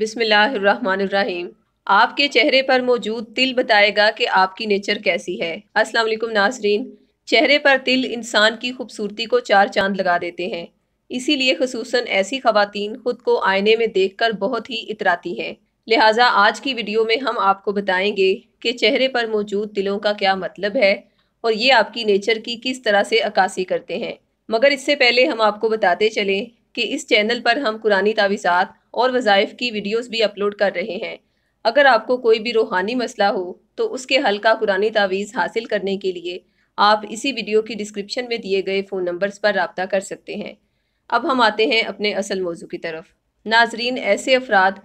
बिस्मिल्लाहिर्रहमानिर्रहीम आपके चेहरे पर मौजूद तिल बताएगा कि आपकी नेचर कैसी है अस्सलाम वालेकुम नाजरीन चेहरे पर तिल इंसान की खूबसूरती को चार चांद लगा देते हैं इसीलिए खसूस ऐसी खवतिन ख़ुद को आईने में देख कर बहुत ही इतराती हैं लिहाजा आज की वीडियो में हम आपको बताएंगे कि चेहरे पर मौजूद तिलों का क्या मतलब है और ये आपकी नेचर की किस तरह से अक्सी करते हैं मगर इससे पहले हम आपको बताते चलें कि इस चैनल पर हम कुरानी तावीज़ात और वज़ाइफ की वीडियोस भी अपलोड कर रहे हैं अगर आपको कोई भी रूहानी मसला हो तो उसके हल का कुरानी तावीज़ हासिल करने के लिए आप इसी वीडियो की डिस्क्रिप्शन में दिए गए फ़ोन नंबर्स पर रबता कर सकते हैं अब हम आते हैं अपने असल मौजू की तरफ नाजरीन ऐसे अफराद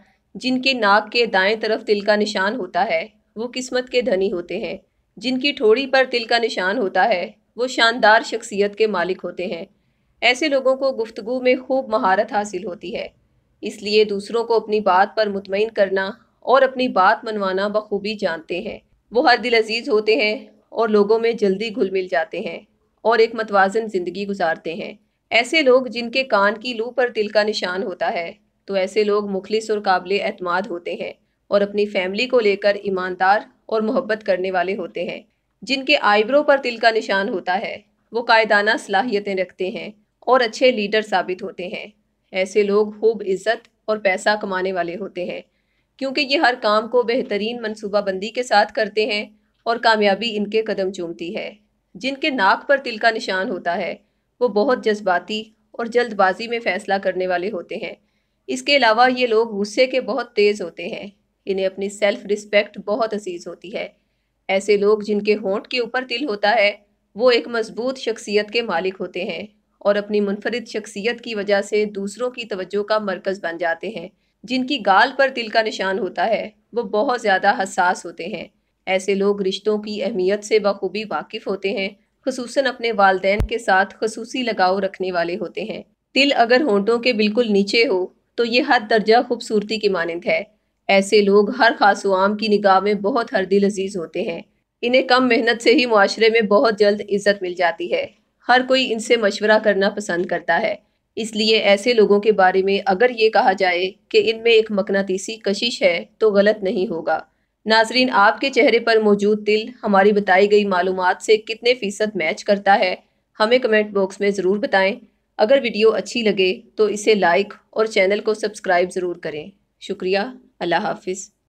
जिनके नाक के दाएँ तरफ तिल का निशान होता है वो किस्मत के धनी होते हैं जिनकी ठोड़ी पर तिल का निशान होता है वो शानदार शख्सियत के मालिक होते हैं ऐसे लोगों को गुफ्तगु में खूब महारत हासिल होती है इसलिए दूसरों को अपनी बात पर मुतमिन करना और अपनी बात मनवाना बखूबी जानते हैं वो हर दिल अजीज़ होते हैं और लोगों में जल्दी घुल मिल जाते हैं और एक मतवाजन ज़िंदगी गुजारते हैं ऐसे लोग जिनके कान की लू पर दिल का निशान होता है तो ऐसे लोग मुखलिस और काबिल अतमाद होते हैं और अपनी फैमिली को लेकर ईमानदार और मोहब्बत करने वाले होते हैं जिनके आइब्रो पर दिल का निशान होता है वो कायदाना सलाहियतें रखते हैं और अच्छे लीडर साबित होते हैं ऐसे लोग खूब इज्जत और पैसा कमाने वाले होते हैं क्योंकि ये हर काम को बेहतरीन मनसूबाबंदी के साथ करते हैं और कामयाबी इनके कदम चूमती है जिनके नाक पर तिल का निशान होता है वो बहुत जज्बाती और जल्दबाजी में फ़ैसला करने वाले होते हैं इसके अलावा ये लोग गुस्से के बहुत तेज़ होते हैं इन्हें अपनी सेल्फ़ रिस्पेक्ट बहुत अजीज़ होती है ऐसे लोग जिनके होंठ के ऊपर तिल होता है वो एक मजबूत शख्सियत के मालिक होते हैं और अपनी मुनफरद शख्सियत की वजह से दूसरों की तवज्जो का मरकज़ बन जाते हैं जिनकी गाल पर दिल का निशान होता है वो बहुत ज़्यादा हसास होते हैं ऐसे लोग रिश्तों की अहमियत से बखूबी वाकिफ़ होते हैं खसूस अपने वालदेन के साथ खसूसी लगाव रखने वाले होते हैं दिल अगर होंटों के बिल्कुल नीचे हो तो ये हद दर्जा खूबसूरती की मानंद है ऐसे लोग हर खास की निगाह में बहुत हर दिल अजीज़ होते हैं इन्हें कम मेहनत से ही माशरे में बहुत जल्द इज्जत मिल जाती है हर कोई इनसे मशवरा करना पसंद करता है इसलिए ऐसे लोगों के बारे में अगर ये कहा जाए कि इनमें एक मकनातीसी कशिश है तो गलत नहीं होगा नाजरीन आपके चेहरे पर मौजूद तिल हमारी बताई गई मालूम से कितने फ़ीसद मैच करता है हमें कमेंट बॉक्स में ज़रूर बताएं अगर वीडियो अच्छी लगे तो इसे लाइक और चैनल को सब्सक्राइब ज़रूर करें शुक्रिया अल्लाह हाफिज़